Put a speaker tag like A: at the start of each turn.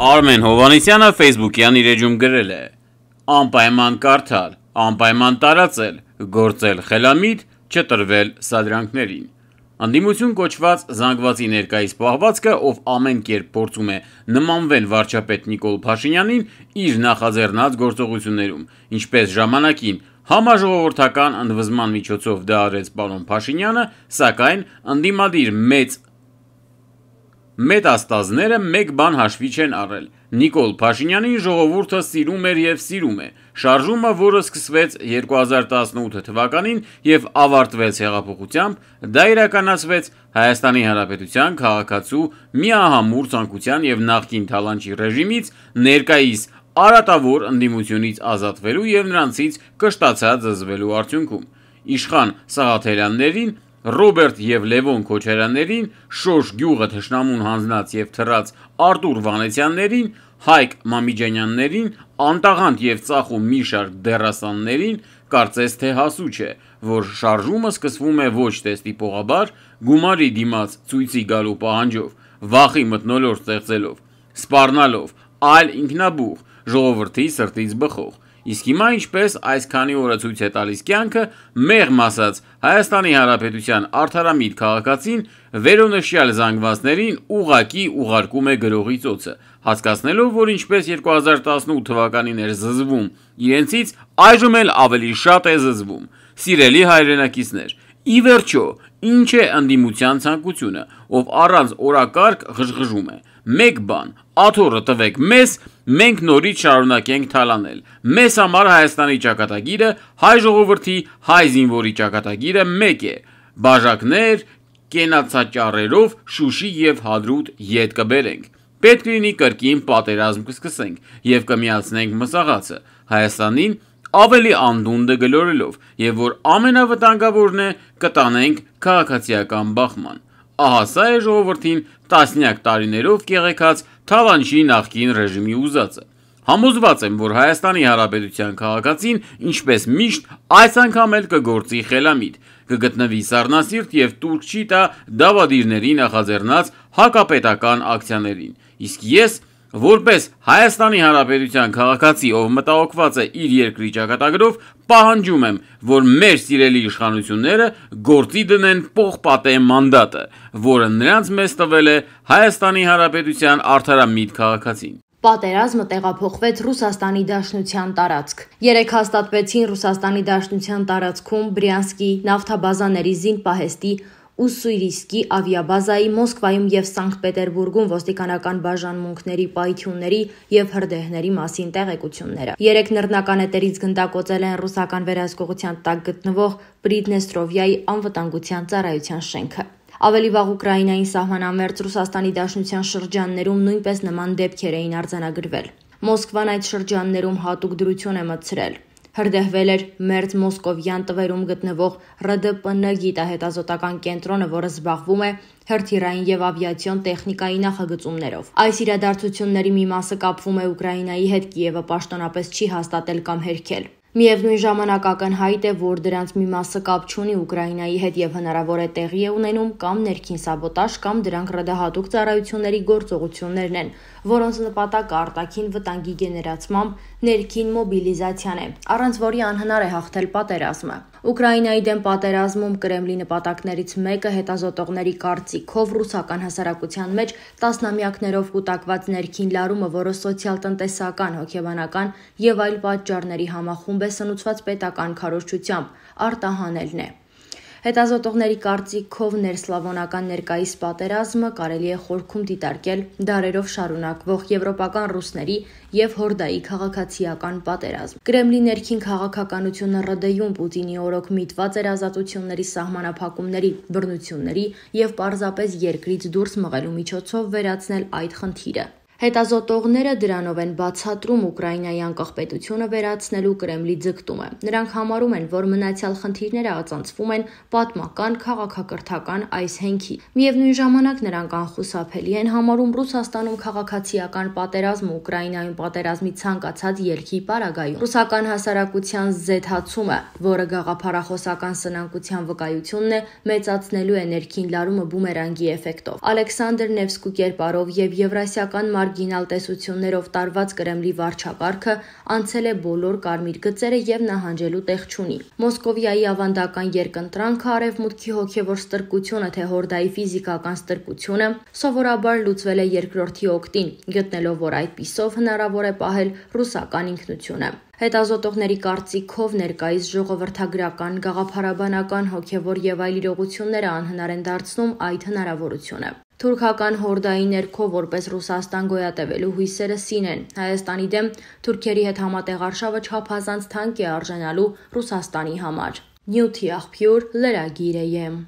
A: Արմեն Հովանեսյանը Facebook-յան իր էջում գրել է. Անպայման կարդալ, անպայման տարածել, գործել խելամիտ, չտրվել սադրանքներին։ Անդիմություն կոչված զանգվածի ներկայիս պահվածքը, ով ամեն կերպ փորձում է նմանվել վարչապետ Նիկոլ Փաշինյանին իր նախաձեռնած գործողություններում, ինչպես ժամանակին համաժողովրդական ընդվզման միջոցով դա արեց պարոն Փաշինյանը, սակայն ընդդիմադիր մեծ Մետաստազները մեկ բան հաշվի չեն առել. Նիկոլ Փաշինյանին ժողովուրդը սիրում էր և սիրում է: Շարժումը, որը սկսվեց 2018 թվականին և ավարտվեց հեղափոխությամբ, դա իրականացվեց Հայաստանի Հանրապետության քաղաքացու միահամուռ ցանկության և նախկին թալանչի ռեժիմից, ներկայիս արատավոր ընդդիմությունից ազատվելու և նրանցից կշտացած զզվելու արդյունքում: Իշխան Սաղաթելյաններին Ռոբերտ և Լևոն Քոչարյաններին, Շոշ գյուղը թշնամուն հանձնած և թռած Արտուր Վանեցյաններին, Հայկ Մամիջանյաններին, անտաղանդ և ծախում մի շարք դերասաններին կարծես թե հասու չէ, որ շարժումը սկսվում է ոչ թե ստիպողաբար, գումարի դիմաց ցույցի գալու պահանջով, վախի մթնոլորտ ստեղծելով, սպառնալով, այլ ինքնաբուխ, ժողովրդի սրտից բխող Իսկ հիմա ինչպես այս քանի օրը ցույց է տալիս կյանքը, մեղմ ասած, Հայաստանի Հանրապետության արդարամիտ քաղաքացին վերոնշյալ զանգվածներին ուղակի ուղարկում է գրողի ծոցը, հասկացնելով, որ ինչպես 2018 թվականին էր զզվում, իրենցից այժմ էլ ավելի շատ է զզվում։ Սիրելի հայրենակիցներ, ի վերջո, ինչ է ընդդիմության ցանկությունը, ով առանց օրակարգ ղժղժում է մեկ բան, աթոռը տվեք մեզ, մենք նորից շարունակենք թալանել։ Մեզ համար Հայաստանի ճակատագիրը, հայ ժողովրդի, հայ զինվորի ճակատագիրը մեկ է։ Բաժակներ, կենացաճառերով Շուշի եւ Հադրուտ ետ կբերենք։ Պետք լինի կրկին պատերազմ կսկսենք եւ կմիացնենք մսաղացը Հայաստանին ավելի անդունդը գլորելով եւ որ ամենավտանգավորն է կտանենք քաղաքացիական բախման։ Ահա սա է ժողովրդին տասնյակ տարիներով կեղեքած Թավանշի նախկին ռեժիմի ուզածը։ Համոզված եմ, որ Հայաստանի Հանրապետության քաղաքացին, ինչպես միշտ, այս անգամ էլ կգործի խելամիտ, կգտնվի սառնասիրտ եւ տուրք չի տա դավադիրների նախաձեռնած հակապետական ակցիաներին։ Իսկ ես Որպես Հայաստանի Հանրապետության քաղաքացի, ով մտահոգված է իր երկրի ճակատագրով, պահանջում եմ, որ մեր սիրելի իշխանությունները գործի դնեն պողպատե մանդատը, որը նրանց մեզ տվել է Հայաստանի Հանրապետության արդարամիտ քաղաքացին։
B: Պատերազմը տեղափոխվեց Ռուսաստանի Դաշնության տարածք։ Երեք հաստատվեցին Ռուսաստանի Դաշնության տարածքում Բրյանսկի նավթաբազաների զինպահեստի Ուսույրիսկի ավիաբազայի Մոսկվայում եւ Սանկտ Պետերբուրգում ոստիկանական բաժանմունքների պայթյունների եւ հրդեհների մասին տեղեկությունները։ Երեք նռնական էտերից գնդակոծել են ռուսական վերահսկողության տակ գտնվող Պրիդնեստրովիայի անվտանգության ծառայության շենքը։ Ավելի վաղ Ուկրաինայի սահմանամերձ Ռուսաստանի Դաշնության շրջաններում նույնպես նման դեպքեր էին արձանագրվել։ Մոսկվան այդ շրջաններում հատուկ դրություն է մտցրել։ Հրդեհվել էր Մերձ Մոսկովյան տվերում գտնվող ՌԴՊՆ գիտահետազոտական կենտրոնը, որը զբաղվում է հրթիռային եւ ավիացիոն տեխնիկայի նախագծումներով։ Այս իրադարձությունների մի մասը կապվում է Ուկրաինայի հետ, Կիևը պաշտոնապես չի հաստատել կամ հերքել։ Միևնույն ժամանակ ակնհայտ է, որ դրանց մի մասը կապ չունի Ուկրաինայի հետ եւ հնարավոր է տեղի է ունենում կամ ներքին սաբոտաժ կամ դրանք ռդահատուկ ծառայությունների գործողություններն են, որոնց նպատակը արտաքին վտանգի գեներացմամբ ներքին մոբիլիզացիան է, առանց որի անհնար է հաղթել պատերազմը։ Ուկրաինայի դեմ պատերազմում Կրեմլի նպատակներից մեկը հետազոտողների կարծիքով ռուսական հասարակության մեջ տասնամյակներով կուտակված ներքին լարումը, որը սոցիալ-տնտեսական, հոգեբանական եւ այլ պատճառների համախումբ ումբեսնուցված պետական քարոշչությամբ արտահանելն է։ Հետազոտողների կարծիքով ներսլավոնական ներկայիս պատերազմը կարելի է խորքում դիտարկել դարերով շարունակվող եվրոպական ռուսների եւ հորդայի քաղաքացիական պատերազմ։ Կրեմլի ներքին քաղաքականությունը ՌԴ-յում Պուտինի օրոք միտված էր ազատությունների սահմանափակումների, բռնությունների եւ պարզապես երկրից դուրս մղելու միջոցով վերացնել այդ խնդիրը։ Հետազոտողները դրանով են բացատրում Ուկրաինայի անկախպետությունը վերացնելու Կրեմլի ձգտումը։ Նրանք համարում են, որ մնացյալ խնդիրները ածանցվում են պատմական, քաղաքակրթական այս հենքի։ Միևնույն ժամանակ նրանք անխուսափելի են համարում Ռուսաստանում քաղաքացիական պատերազմը Ուկրաինայում պատերազմի ցանկացած ելքի պարագայում։ Ռուսական հասարակության զեթացումը, որը գաղափարախոսական սնանկության վկայությունն է, մեծացնելու է ներքին լարումը բումերանգի էֆեկտով։ Ալեքսանդր Նևսկու կերպարով եւ Եվրասիական մար մարգինալ տեսություններով տարված Կրեմլի վարչակարգը անցել է բոլոր կարմիր գծերը եւ նահանջելու տեղ չունի։ Մոսկովիայի ավանդական երկընտրանքը արևմուտքի հոգեվոր ստրկությունը, թե հորդայի ֆիզիկական ստրկությունը, սովորաբար լուծվել է երկրորդի օկտին, գտնելով, որ այդ պիսով հնարավոր է պահել ռուսական ինքնությունը։ Հետազոտողների կարծիքով ներկայիս ժողովրդագրական, գաղափարաբանական, հոգևոր եւ այլ իրողությունները անհնար են դարձնում այդ հնարավորությունը։ Թուրքական հորդայի ներքո որպես Ռուսաստան գոյատևելու հույսերը սին են։ Հայաստանի դեմ թուրքերի հետ համատեղ արշավը չափազանց թանկ է արժանալու Ռուսաստանի համար։ Նյութի աղբյուր լրագիր եմ։